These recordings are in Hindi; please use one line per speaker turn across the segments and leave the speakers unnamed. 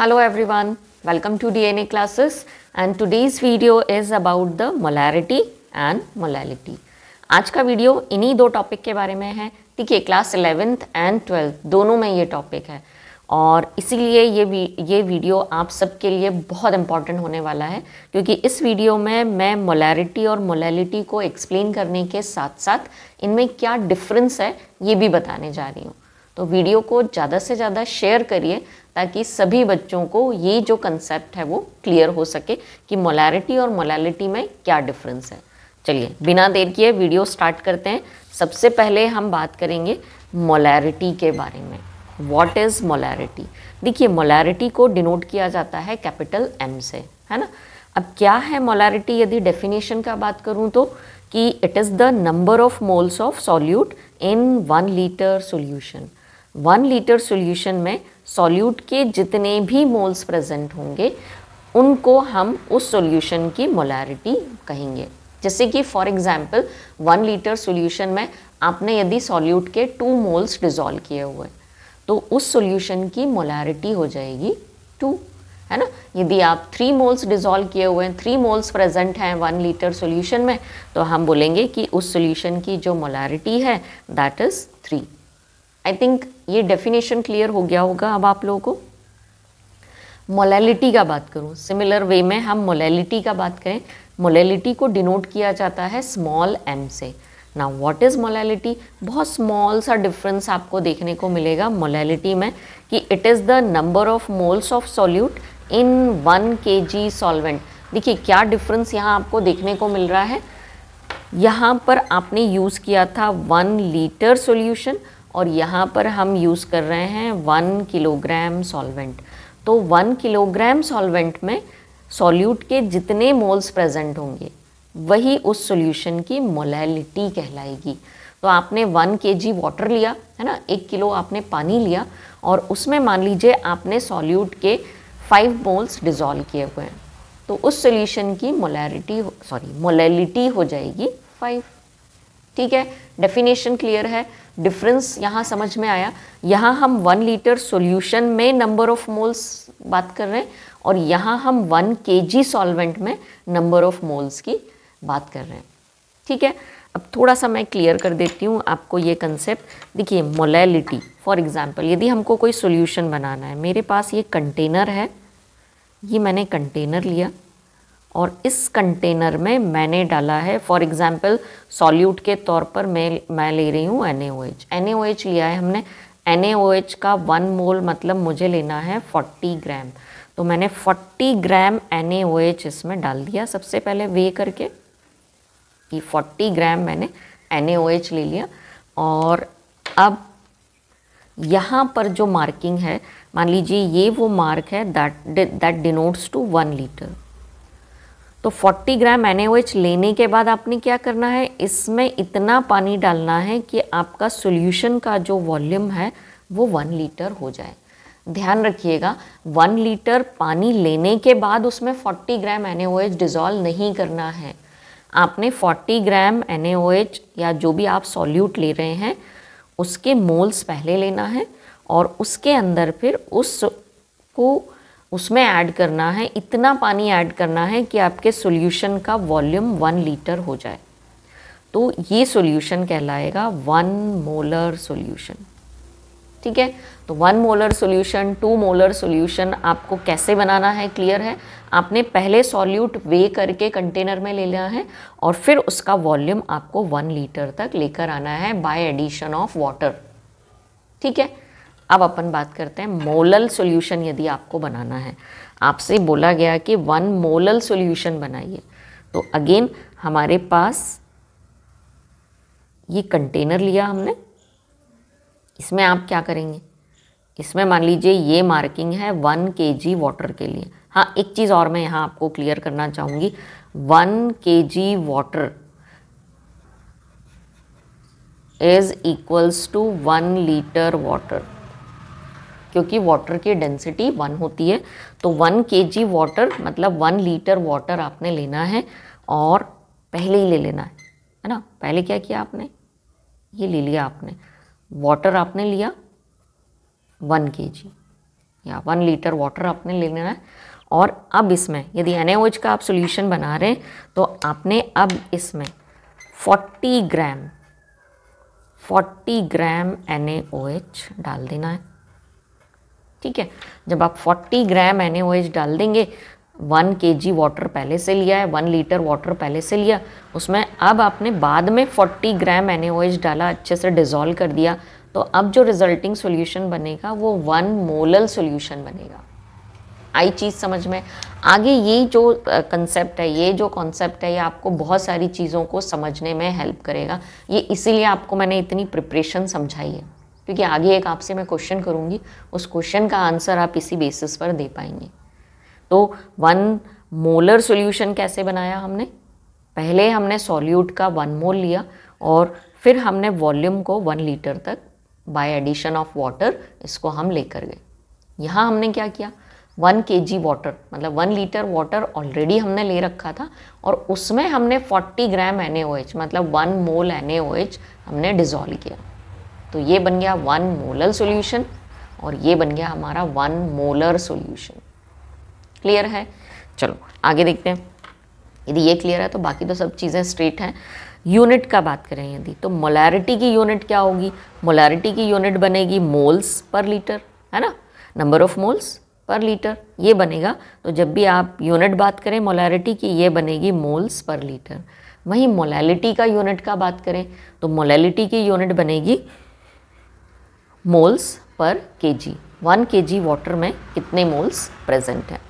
Hello everyone, welcome to DNA classes and today's video is about the molarity and molality. आज का वीडियो इन्हीं दो टॉपिक के बारे में है ठीक है क्लास एलेवेंथ एंड ट्वेल्थ दोनों में ये टॉपिक है और इसीलिए ये वी, ये वीडियो आप सबके लिए बहुत इम्पॉर्टेंट होने वाला है क्योंकि इस वीडियो में मैं मोलैरिटी और मोलैलिटी को एक्सप्लेन करने के साथ साथ इनमें क्या डिफरेंस है ये भी बताने जा रही हूँ तो वीडियो को ज़्यादा से ज़्यादा शेयर करिए ताकि सभी बच्चों को ये जो कंसेप्ट है वो क्लियर हो सके कि मोलैरिटी और मोलैलिटी में क्या डिफरेंस है चलिए बिना देर किए वीडियो स्टार्ट करते हैं सबसे पहले हम बात करेंगे मोलैरिटी के बारे में वॉट इज़ मोलैरिटी देखिए मोलैरिटी को डिनोट किया जाता है कैपिटल एम से है ना अब क्या है मोलैरिटी यदि डेफिनेशन का बात करूँ तो कि it is the number of moles of solute in one litre solution one litre solution में सॉल्यूट के जितने भी मोल्स प्रेजेंट होंगे उनको हम उस सॉल्यूशन की मोलारिटी कहेंगे जैसे कि for example one litre solution में आपने यदि सॉल्यूट के टू मोल्स डिजोल्व किए हुए तो उस सॉल्यूशन की मोलारिटी हो जाएगी टू है ना यदि आप थ्री मोल्स डिजोल्व किए हुए हैं थ्री मोल्स प्रेजेंट हैं वन लीटर सॉल्यूशन में तो हम बोलेंगे कि उस सॉल्यूशन की जो मोलारिटी है that is three I think ये डेफिनेशन क्लियर हो गया होगा अब आप लोगों को मोलैलिटी का बात करूँ सिमिलर वे में हम मोलैलिटी का बात करें मोलैलिटी को डिनोट किया जाता है स्मॉल एम से ना वॉट इज़ मोलैलिटी बहुत स्मॉल सा डिफरेंस आपको देखने को मिलेगा मोलैलिटी में कि it is the number of moles of solute in one K G solvent देखिए क्या डिफरेंस यहाँ आपको देखने को मिल रहा है यहाँ पर आपने यूज़ किया था वन लीटर सोल्यूशन और यहाँ पर हम यूज़ कर रहे हैं वन किलोग्राम सॉल्वेंट तो वन किलोग्राम सॉल्वेंट में सॉल्यूट के जितने मोल्स प्रेजेंट होंगे वही उस सॉल्यूशन की मोलैलिटी कहलाएगी तो आपने वन के जी वाटर लिया है ना एक किलो आपने पानी लिया और उसमें मान लीजिए आपने सॉल्यूट के फाइव मोल्स डिजॉल्व किए हुए हैं तो उस सॉल्यूशन की मोलैरिटी सॉरी मोलैलिटी हो जाएगी फाइव ठीक है डेफिनेशन क्लियर है डिफरेंस यहाँ समझ में आया यहाँ हम वन लीटर सॉल्यूशन में नंबर ऑफ मोल्स बात कर रहे हैं और यहाँ हम वन के जी सॉल्वेंट में नंबर ऑफ मोल्स की बात कर रहे हैं ठीक है अब थोड़ा सा मैं क्लियर कर देती हूँ आपको ये कंसेप्ट देखिए मोलैलिटी फॉर एग्ज़ाम्पल यदि हमको कोई सोल्यूशन बनाना है मेरे पास ये कंटेनर है ये मैंने कंटेनर लिया और इस कंटेनर में मैंने डाला है फॉर एग्ज़ाम्पल सॉल्यूट के तौर पर मैं मैं ले रही हूँ एन एच लिया है हमने एच का वन मोल मतलब मुझे लेना है 40 ग्राम तो मैंने 40 ग्राम NaOH इसमें डाल दिया सबसे पहले वे करके कि 40 ग्राम मैंने एच ले लिया और अब यहाँ पर जो मार्किंग है मान लीजिए ये वो मार्क है that that denotes to one litre तो 40 ग्राम एन लेने के बाद आपने क्या करना है इसमें इतना पानी डालना है कि आपका सोल्यूशन का जो वॉल्यूम है वो वन लीटर हो जाए ध्यान रखिएगा वन लीटर पानी लेने के बाद उसमें 40 ग्राम एन डिज़ोल्व नहीं करना है आपने 40 ग्राम एन या जो भी आप सॉल्यूट ले रहे हैं उसके मोल्स पहले लेना है और उसके अंदर फिर उसको उसमें ऐड करना है इतना पानी ऐड करना है कि आपके सॉल्यूशन का वॉल्यूम वन लीटर हो जाए तो ये सॉल्यूशन कहलाएगा वन मोलर सॉल्यूशन ठीक है तो one molar solution two molar solution आपको कैसे बनाना है क्लियर है आपने पहले सॉल्यूट वे करके कंटेनर में ले लिया है और फिर उसका वॉल्यूम आपको वन लीटर तक लेकर आना है बाय एडिशन ऑफ वाटर ठीक है अब अपन बात करते हैं मोलल सॉल्यूशन यदि आपको बनाना है आपसे बोला गया कि वन मोलल सॉल्यूशन बनाइए तो अगेन हमारे पास ये कंटेनर लिया हमने इसमें आप क्या करेंगे इसमें मान लीजिए ये मार्किंग है वन के जी वाटर के लिए हाँ एक चीज़ और मैं यहाँ आपको क्लियर करना चाहूँगी one K G water is equals to one litre water क्योंकि वाटर की डेंसिटी वन होती है तो वन के जी वाटर मतलब वन लीटर वाटर आपने लेना है और पहले ही ले लेना है है ना पहले क्या किया आपने ये ले लिया आपने वाटर आपने लिया वन के जी या वन लीटर वाटर आपने ले लेना है और अब इसमें यदि एन का आप सोल्यूशन बना रहे हैं तो आपने अब इसमें 40 ग्राम 40 ग्राम एन डाल देना है ठीक है जब आप 40 ग्राम एन डाल देंगे वन के जी वाटर पहले से लिया है वन लीटर वाटर पहले से लिया उसमें अब आपने बाद में 40 ग्राम एन डाला अच्छे से डिज़ोल्व कर दिया तो अब जो रिजल्टिंग सोल्यूशन बनेगा वो वन मोलल सोल्यूशन बनेगा आई चीज़ समझ में आगे ये जो कंसेप्ट है ये जो कॉन्सेप्ट है ये आपको बहुत सारी चीज़ों को समझने में हेल्प करेगा ये इसीलिए आपको मैंने इतनी प्रिपरेशन समझाई है क्योंकि आगे एक आपसे मैं क्वेश्चन करूँगी उस क्वेश्चन का आंसर आप इसी बेसिस पर दे पाएंगे तो वन मोलर सोल्यूशन कैसे बनाया हमने पहले हमने सॉल्यूट का वन मोल लिया और फिर हमने वॉल्यूम को वन लीटर तक बाय एडिशन ऑफ वाटर इसको हम लेकर गए यहाँ हमने क्या किया वन के जी वाटर मतलब वन लीटर वाटर ऑलरेडी हमने ले रखा था और उसमें हमने फोर्टी ग्राम एन एच मतलब वन मोल एन एच हमने डिज़ोल्व किया तो ये बन गया वन मोलर सोल्यूशन और ये बन गया हमारा वन मोलर सोल्यूशन क्लियर है चलो आगे देखते हैं यदि ये क्लियर है तो बाकी तो सब चीज़ें स्ट्रेट हैं यूनिट का बात करें यदि तो मोलैरिटी की यूनिट क्या होगी मोलैरिटी की यूनिट बनेगी मोल्स पर लीटर है ना number of moles per litre ये बनेगा तो जब भी आप यूनिट बात करें मोलैरिटी की ये बनेगी मोल्स पर लीटर वहीं मोलैलिटी का यूनिट का बात करें तो मोलैलिटी की यूनिट बनेगी मोल्स पर के जी वन के जी वाटर में कितने मोल्स प्रेजेंट हैं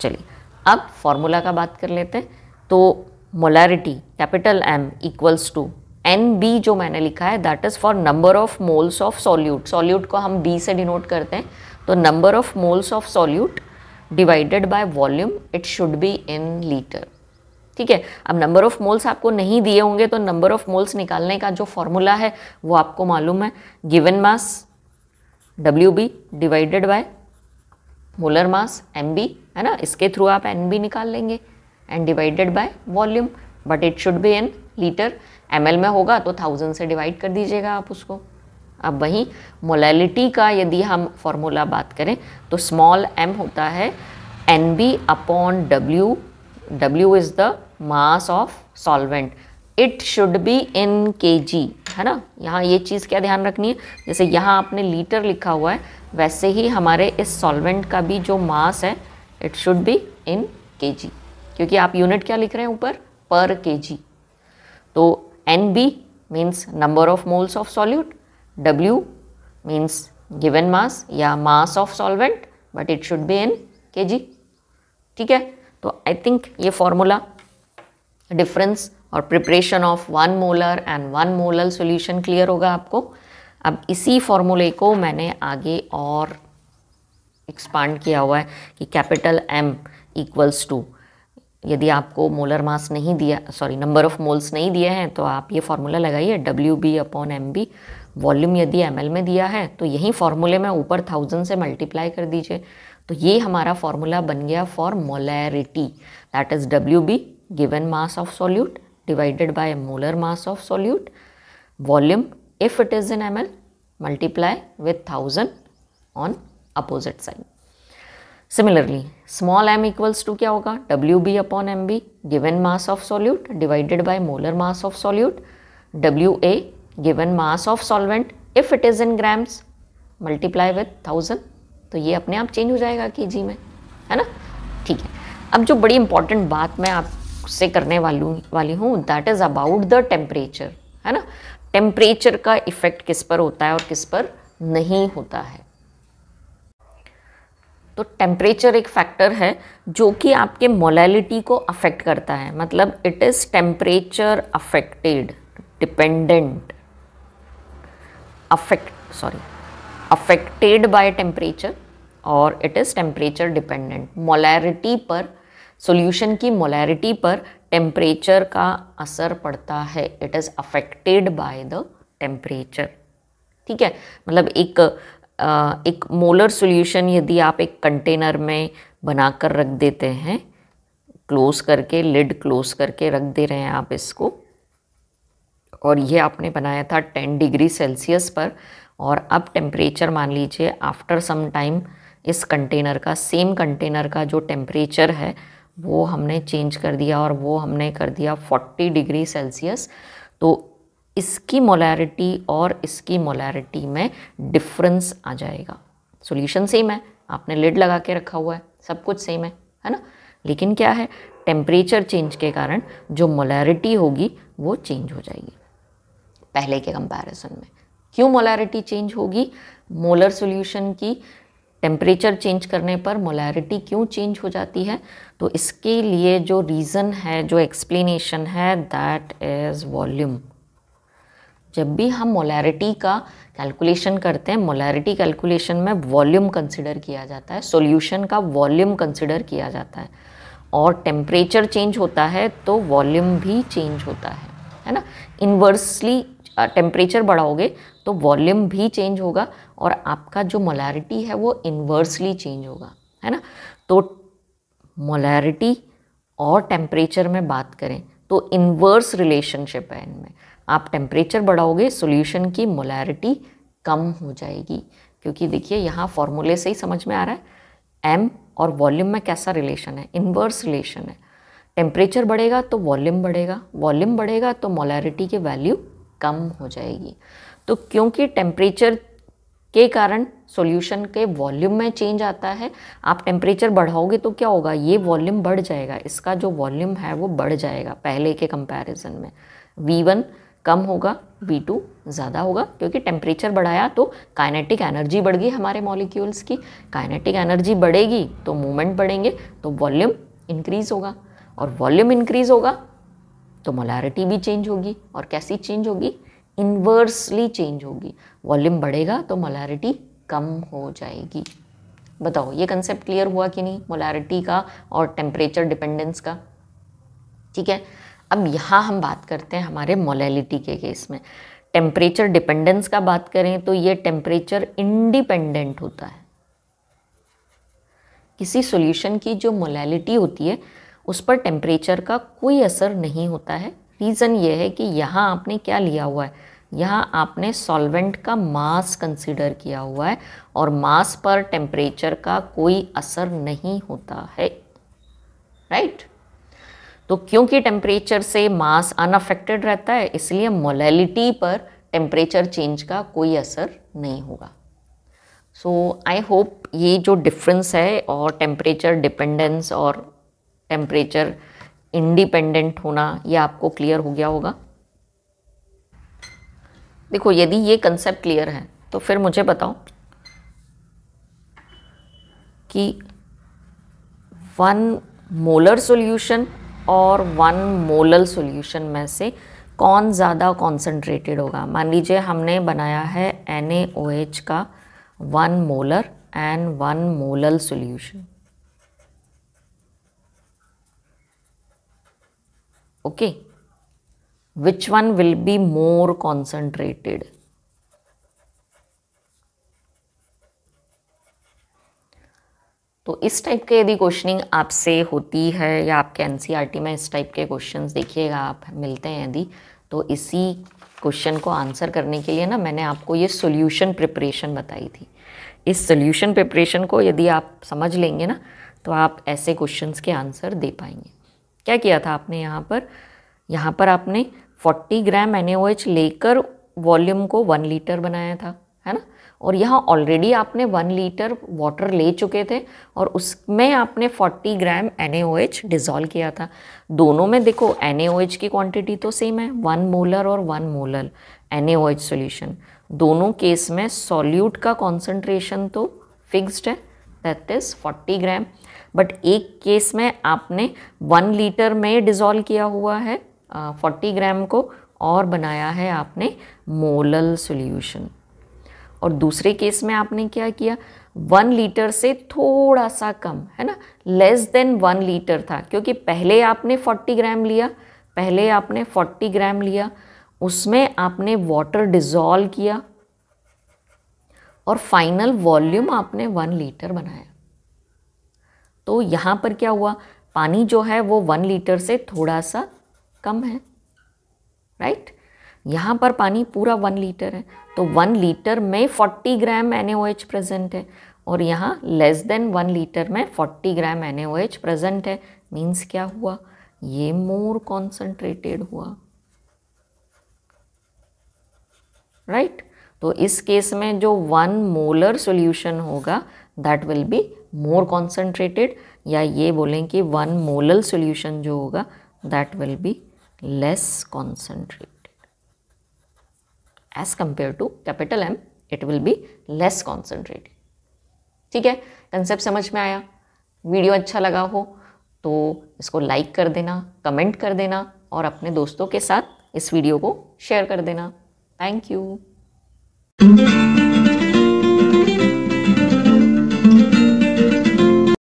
चलिए अब फॉर्मूला का बात कर लेते हैं तो molarity capital M equals to N B जो मैंने लिखा है that is for number of moles of solute solute को हम बी से डिनोट करते हैं तो number of moles of solute divided by volume it should be in litre ठीक है अब नंबर ऑफ मोल्स आपको नहीं दिए होंगे तो नंबर ऑफ मोल्स निकालने का जो फॉर्मूला है वो आपको मालूम है given mass W B divided by molar mass M B है ना इसके थ्रू आप एन बी निकाल लेंगे and divided by volume but it should be in litre M में होगा तो थाउजेंड से डिवाइड कर दीजिएगा आप उसको अब वहीं मोलैलिटी का यदि हम फॉर्मूला बात करें तो स्मॉल एम होता है N B upon W W is the mass of solvent it should be in K G है ना यहाँ ये चीज़ क्या ध्यान रखनी है जैसे यहाँ आपने लीटर लिखा हुआ है वैसे ही हमारे इस सॉल्वेंट का भी जो मास है it should be in K जी क्योंकि आप यूनिट क्या लिख रहे हैं ऊपर पर के जी तो N B means number of moles of solute W means given mass या mass of solvent but it should be in K G ठीक है तो आई थिंक ये फॉर्मूला डिफरेंस और preparation of one molar and one molar solution clear होगा आपको अब इसी फॉर्मूले को मैंने आगे और एक्सपांड किया हुआ है कि कैपिटल एम इक्वल्स टू यदि आपको मोलर मास नहीं दिया सॉरी नंबर ऑफ मोल्स नहीं दिए हैं तो आप ये फार्मूला लगाइए W B upon M B volume यदि एम में दिया है तो यही फार्मूले में ऊपर थाउजेंड से मल्टीप्लाई कर दीजिए तो ये हमारा फार्मूला बन गया for molarity that is W B given mass of solute divided by molar mass of solute volume if it is in ml multiply with 1000 on opposite sign similarly small m equals to kya hoga wb upon mb given mass of solute divided by molar mass of solute wa given mass of solvent if it is in grams multiply with 1000 तो ये अपने आप चेंज हो जाएगा के जी में है ना ठीक है अब जो बड़ी इंपॉर्टेंट बात मैं आप से करने वालू वाली हूँ that is about the temperature है ना टेम्परेचर का इफ़ेक्ट किस पर होता है और किस पर नहीं होता है तो टेम्परेचर एक फैक्टर है जो कि आपके मोलैलिटी को अफेक्ट करता है मतलब it is temperature affected dependent affect sorry affected by temperature और it is temperature dependent molarity पर सॉल्यूशन की मोलैरिटी पर टेम्परेचर का असर पड़ता है it is affected by the temperature ठीक है मतलब एक एक मोलर सॉल्यूशन यदि आप एक कंटेनर में बनाकर रख देते हैं क्लोज करके लिड क्लोज करके रख दे रहे हैं आप इसको और ये आपने बनाया था 10 डिग्री सेल्सियस पर और अब टेम्परेचर मान लीजिए आफ्टर सम टाइम इस कंटेनर का सेम कंटेनर का जो टेम्परेचर है वो हमने चेंज कर दिया और वो हमने कर दिया 40 डिग्री सेल्सियस तो इसकी मोलैरिटी और इसकी मोलैरिटी में डिफरेंस आ जाएगा सॉल्यूशन सेम है आपने लिड लगा के रखा हुआ है सब कुछ सेम है है ना लेकिन क्या है टेम्परेचर चेंज के कारण जो मोलैरिटी होगी वो चेंज हो जाएगी पहले के कंपैरिजन में क्यों मोलैरिटी चेंज होगी मोलर सॉल्यूशन की टेम्परेचर चेंज करने पर मोलैरिटी क्यों चेंज हो जाती है तो इसके लिए जो रीज़न है जो एक्सप्लेनेशन है दैट इज़ वॉल्यूम जब भी हम मोलैरिटी का कैलकुलेशन करते हैं मोलैरिटी कैलकुलेशन में वॉल्यूम कंसिडर किया जाता है सोल्यूशन का वॉल्यूम कंसिडर किया जाता है और टेम्परेचर चेंज होता है तो वॉल्यूम भी चेंज होता है है ना इन्वर्सली टेम्परेचर बढ़ाओगे तो वॉल्यूम भी चेंज होगा और आपका जो मोलैरिटी है वो इन्वर्सली चेंज होगा है ना तो मोलैरिटी और टेम्परेचर में बात करें तो इन्वर्स रिलेशनशिप है इनमें आप टेम्परेचर बढ़ाओगे सोल्यूशन की मोलैरिटी कम हो जाएगी क्योंकि देखिए यहाँ फॉर्मूले से ही समझ में आ रहा है एम और वॉल्यूम में कैसा रिलेशन है इन्वर्स रिलेशन है टेम्परेचर बढ़ेगा तो वॉल्यूम बढ़ेगा वॉल्यूम बढ़ेगा तो मोलैरिटी की वैल्यू कम हो जाएगी तो क्योंकि टेम्परेचर के कारण सॉल्यूशन के वॉल्यूम में चेंज आता है आप टेम्परेचर बढ़ाओगे तो क्या होगा ये वॉल्यूम बढ़ जाएगा इसका जो वॉल्यूम है वो बढ़ जाएगा पहले के कंपैरिजन में V1 कम होगा V2 ज़्यादा होगा क्योंकि टेम्परेचर बढ़ाया तो काइनेटिक एनर्जी बढ़ गई हमारे मॉलिक्यूल्स की काइनेटिक एनर्जी बढ़ेगी तो मूवमेंट बढ़ेंगे तो वॉल्यूम इंक्रीज़ होगा और वॉल्यूम इंक्रीज़ होगा तो मोलारिटी भी चेंज होगी और कैसी चेंज होगी इन्वर्सली चेंज होगी वॉल्यूम बढ़ेगा तो मोलैरिटी कम हो जाएगी बताओ ये कंसेप्ट क्लियर हुआ कि नहीं मोलैरिटी का और टेम्परेचर डिपेंडेंस का ठीक है अब यहाँ हम बात करते हैं हमारे मोलैलिटी के केस में टेम्परेचर डिपेंडेंस का बात करें तो ये टेम्परेचर इंडिपेंडेंट होता है किसी सॉल्यूशन की जो मोलैलिटी होती है उस पर टेम्परेचर का कोई असर नहीं होता है रीज़न ये है कि यहाँ आपने क्या लिया हुआ है यहाँ आपने सॉल्वेंट का मास कंसिडर किया हुआ है और मास पर टेम्परेचर का कोई असर नहीं होता है राइट right? तो क्योंकि टेम्परेचर से मास अनअफेक्टेड रहता है इसलिए मोलैलिटी पर टेम्परेचर चेंज का कोई असर नहीं होगा सो आई होप ये जो डिफरेंस है और टेम्परेचर डिपेंडेंस और टेम्परेचर इंडिपेंडेंट होना ये आपको क्लियर हो गया होगा देखो यदि ये कंसेप्ट क्लियर है तो फिर मुझे बताओ कि वन मोलर सॉल्यूशन और वन मोलल सॉल्यूशन में से कौन ज़्यादा कॉन्सेंट्रेटेड होगा मान लीजिए हमने बनाया है NaOH का one molar and one molal solution okay which one will be more concentrated तो इस टाइप के यदि क्वेश्चनिंग आपसे होती है या आपके एनसीईआरटी e में इस टाइप के क्वेश्चंस देखिएगा आप मिलते हैं यदि तो इसी क्वेश्चन को आंसर करने के लिए ना मैंने आपको ये सॉल्यूशन प्रिपरेशन बताई थी इस सॉल्यूशन प्रिपरेशन को यदि आप समझ लेंगे ना तो आप ऐसे क्वेश्चंस के आंसर दे पाएंगे क्या किया था आपने यहाँ पर यहाँ पर आपने 40 ग्राम एन लेकर वॉल्यूम को वन लीटर बनाया था है ना और यहाँ ऑलरेडी आपने वन लीटर वाटर ले चुके थे और उसमें आपने 40 ग्राम एन ए किया था दोनों में देखो एन की क्वांटिटी तो सेम है वन मोलर और वन मोलर एन ए दोनों केस में सॉल्यूट का कॉन्सेंट्रेशन तो फिक्स्ड है दैट इज़ 40 ग्राम बट एक केस में आपने वन लीटर में डिज़ोल्व किया हुआ है फोर्टी ग्राम को और बनाया है आपने मोलल सोल्यूशन और दूसरे केस में आपने क्या किया वन लीटर से थोड़ा सा कम है ना लेस देन वन लीटर था क्योंकि पहले आपने फोर्टी ग्राम लिया पहले आपने फोर्टी ग्राम लिया उसमें आपने वाटर डिज़ोल्व किया और फाइनल वॉल्यूम आपने वन लीटर बनाया यहाँ पर क्या हुआ पानी जो है वो वन लीटर से थोड़ा सा कम है राइट यहाँ पर पानी पूरा वन लीटर है तो वन लीटर में फोर्टी ग्राम एन प्रेजेंट है और यहाँ लेस देन वन लीटर में फोर्टी ग्राम एन प्रेजेंट है मीन्स क्या हुआ ये मोर कॉन्सेंट्रेटेड हुआ राइट right? तो इस केस में जो वन मोलर सॉल्यूशन होगा that will be more concentrated या ये बोलें कि वन मोलल सोल्यूशन जो होगा that will be less concentrated as compare to capital M it will be less concentrated ठीक है कंसेप्ट समझ में आया वीडियो अच्छा लगा हो तो इसको लाइक कर देना कमेंट कर देना और अपने दोस्तों के साथ इस वीडियो को शेयर कर देना थैंक यू